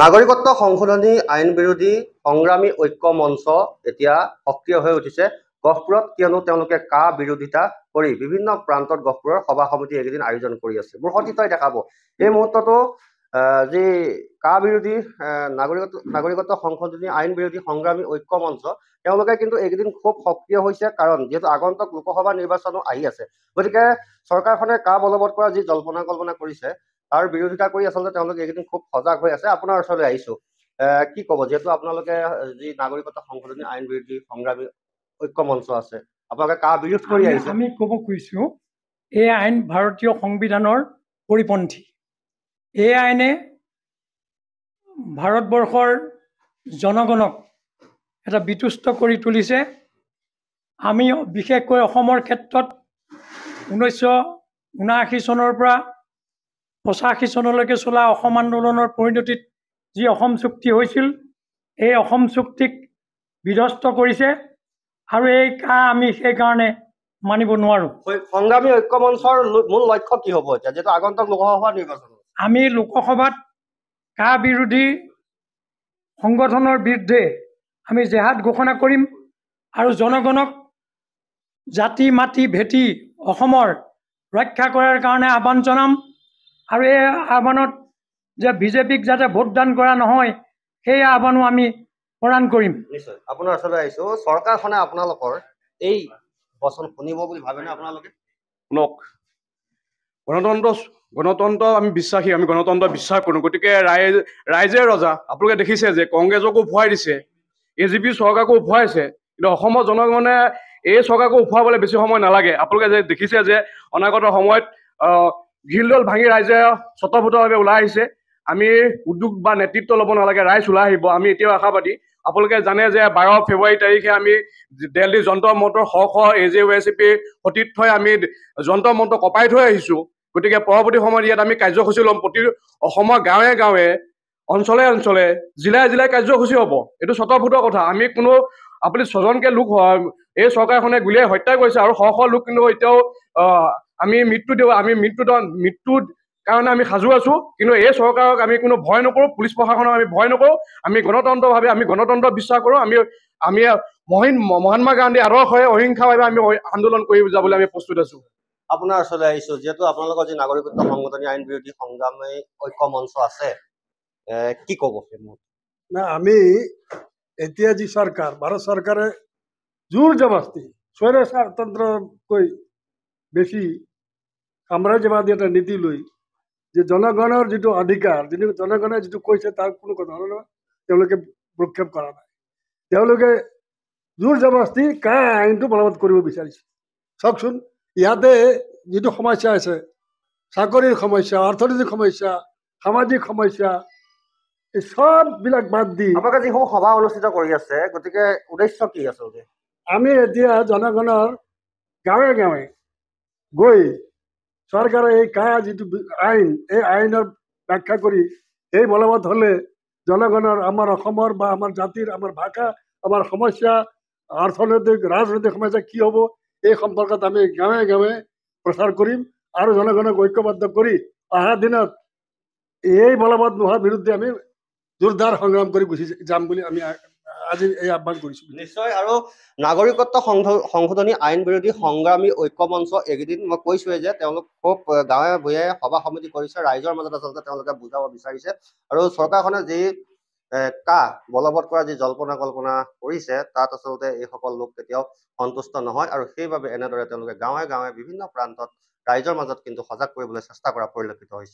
নাগৰিকত্ব সংশোধনী আইন বিৰোধী সংগ্ৰামী ঐক্য মঞ্চ এতিয়া সক্ৰিয় হৈ উঠিছে গহপুৰত কিয়নো তেওঁলোকে কা বিৰোধিতা কৰি বিভিন্ন প্ৰান্তত গহপুৰৰ সভা সমিতি এইকেইদিন আয়োজন কৰি আছে মোৰ সতীতাই দেখাব এই মুহূৰ্ততো যি কা বিৰোধী নাগৰিকত্ব নাগৰিকত্ব সংশোধনী আইন বিৰোধী সংগ্ৰামী ঐক্য মঞ্চ তেওঁলোকে কিন্তু এইকেইদিন খুব সক্ৰিয় হৈছে কাৰণ যিহেতু আগন্তুক লোকসভা নিৰ্বাচনো আহি আছে গতিকে চৰকাৰখনে কা বলবৎ কৰা যি জল্পনা কল্পনা কৰিছে তাৰ বিৰোধিতা কৰি আচলতে তেওঁলোকে এইকেইদিন খুব সজাগ হৈ আছে আপোনাৰ ওচৰলৈ আহিছোঁ কি ক'ব যিহেতু আপোনালোকে যি নাগৰিকতা সংশোধনী আইন বিৰোধী সংগ্ৰামী ঐক্য মঞ্চ আছে আপোনালোকে কাৰ বিৰোধ কৰি আহিছে আমি ক'ব খুজিছো এই আইন ভাৰতীয় সংবিধানৰ পৰিপন্থী এই আইনে ভাৰতবৰ্ষৰ জনগণক এটা বিতুষ্ট কৰি তুলিছে আমি বিশেষকৈ অসমৰ ক্ষেত্ৰত ঊনৈছশ ঊনাশী চনৰ পৰা পঁচাশী চনলৈকে চলা অসম আন্দোলনৰ পৰিণতিত যি অসম চুক্তি হৈছিল এই অসম চুক্তিক বিধ্বস্ত কৰিছে আৰু এই কা আমি সেইকাৰণে মানিব নোৱাৰোঁ সংগ্ৰামী ঐক্য মঞ্চৰ মূল লক্ষ্য কি হ'ব এতিয়া যিহেতু আগন্তক লোকসভা নিৰ্বাচন আমি লোকসভাত কা বিৰোধী সংগঠনৰ বিৰুদ্ধে আমি জেহাদ ঘোষণা কৰিম আৰু জনগণক জাতি মাটি ভেটি অসমৰ ৰক্ষা কৰাৰ কাৰণে আহ্বান জনাম আৰু এই আহ্বানত যে বিজেপিক যাতে ভোটদান কৰা নহয় সেই আহ্বানো আমি প্ৰদান কৰিম নিশ্চয় আপোনাৰ ওচৰলৈ আহিছোঁ চৰকাৰখনে আপোনালোকৰ এই বচন শুনিব বুলি ভাবেনে আপোনালোকে শুনক গণতন্ত্ৰ গণতন্ত্ৰ আমি বিশ্বাসী আমি গণতন্ত্ৰ বিশ্বাস কৰোঁ গতিকে ৰাইজ ৰাইজে ৰজা আপোনালোকে দেখিছে যে কংগ্ৰেছকো ভয় দিছে এ জি পি চৰকাৰকো ভয়াইছে কিন্তু অসমৰ জনগণে এই চৰকাৰকো উফুৱাবলৈ বেছি সময় নালাগে আপোনালোকে যে দেখিছে যে অনাগত সময়ত আহ শিল দল ভাঙি ৰাইজে স্বতঃভূতভাৱে ওলাই আহিছে আমি উদ্যোগ বা নেতৃত্ব ল'ব নালাগে ৰাইজ ওলাই আহিব আমি এতিয়াও আশাবাদী আপোনালোকে জানে যে বাৰ ফেব্ৰুৱাৰী তাৰিখে আমি দেলহী যন্ত্ৰ মন্ত্ৰৰ শ শ এ জে ৱাই চি পিৰ সতীৰ্থই আমি যন্ত্ৰ মন্ত্ৰ কপাই থৈ আহিছোঁ গতিকে পৰৱৰ্তী সময়ত ইয়াত আমি কাৰ্যসূচী ল'ম প্ৰতি অসমৰ গাঁৱে গাঁৱে অঞ্চলে অঞ্চলে জিলাই জিলাই কাৰ্যসূচী হ'ব এইটো স্বতঃভূত কথা আমি কোনো আপুনি ছজনকে লোক এই চৰকাৰখনে গুলিয়াই হত্যা কৰিছে আৰু শ শ লোক কিন্তু এতিয়াও আমি মৃত্যু দিওঁ আমি মৃত্যু মৃত্যুৰ কাৰণে আমি সাজু আছো কিন্তু এই চৰকাৰক আমি কোনো ভয় নকৰোঁ পুলিচ প্ৰশাসনক আমি ভয় নকৰোঁ আমি গণতন্ত্ৰভাৱে আমি গণতন্ত্ৰ বিশ্বাস কৰোঁ আমি আমি মহিন মহাত্মা গান্ধী আদৰ্শৰে অহিংসাভাৱে আমি আন্দোলন কৰি যাবলৈ আমি প্ৰস্তুত আছোঁ আপোনাৰ ওচৰলৈ আহিছোঁ যিহেতু আপোনালোকৰ যি নাগৰিকত্ব সংগঠনী আইন বিৰোধী সংগ্ৰামী ঐক্য মঞ্চ আছে কি ক'ব না আমি এতিয়া যি চৰকাৰ ভাৰত চৰকাৰে জোৰ জবৰদস্তি স্বৈৰ বেছি সাম্ৰাজ্যবাদী এটা নীতি লৈ যে জনগণৰ যিটো অধিকাৰ যিটো জনগণে যিটো কৈছে তাৰ কোনো ধৰণৰ তেওঁলোকে প্ৰক্ষেপ কৰা নাই তেওঁলোকে জোৰ জবৰদস্তি কা আইনটো বলবৎ কৰিব বিচাৰিছে চাওকচোন ইয়াতে যিটো সমস্যা আছে চাকৰিৰ সমস্যা অৰ্থনৈতিক সমস্যা সামাজিক সমস্যা এই চববিলাক বাদ দি আমাক যিসমূহ সভা অনুষ্ঠিত কৰি আছে গতিকে উদ্দেশ্য কি আচলতে আমি এতিয়া জনগণৰ গাঁৱে গাঁৱে গৈ চৰকাৰে এই কা যিটো আইন এই আইনৰ ব্যাখ্যা কৰি এই বলবৎ হ'লে জনগণৰ আমাৰ অসমৰ বা আমাৰ জাতিৰ আমাৰ ভাষা আমাৰ সমস্যা অৰ্থনৈতিক ৰাজনৈতিক সমস্যা কি হ'ব এই সম্পৰ্কত আমি গাঁৱে গাঁৱে প্ৰচাৰ কৰিম আৰু জনগণক ঐক্যবদ্ধ কৰি অহা দিনত এই বলবৎ নোহোৱাৰ বিৰুদ্ধে আমি জোৰদাৰ সংগ্ৰাম কৰি গুচি যাম বুলি আমি আজি এই আহ্বান কৰিছো নিশ্চয় আৰু নাগৰিকত্ব সংশোধনী আইন বিৰোধী সংগ্ৰামী ঐক্য মঞ্চ এইকেইদিন মই কৈছোৱে যে তেওঁলোক খুব গাঁৱে ভূঞে সভা সমিতি কৰিছে ৰাইজৰ মাজত আচলতে তেওঁলোকে বুজাব বিচাৰিছে আৰু চৰকাৰখনে যি কা বলবৎ কৰা যি জল্পনা কল্পনা কৰিছে তাত আচলতে এইসকল লোক কেতিয়াও সন্তুষ্ট নহয় আৰু সেইবাবে এনেদৰে তেওঁলোকে গাঁৱে গাঁৱে বিভিন্ন প্ৰান্তত ৰাইজৰ মাজত কিন্তু সজাগ কৰিবলৈ চেষ্টা কৰা পৰিলক্ষিত হৈছে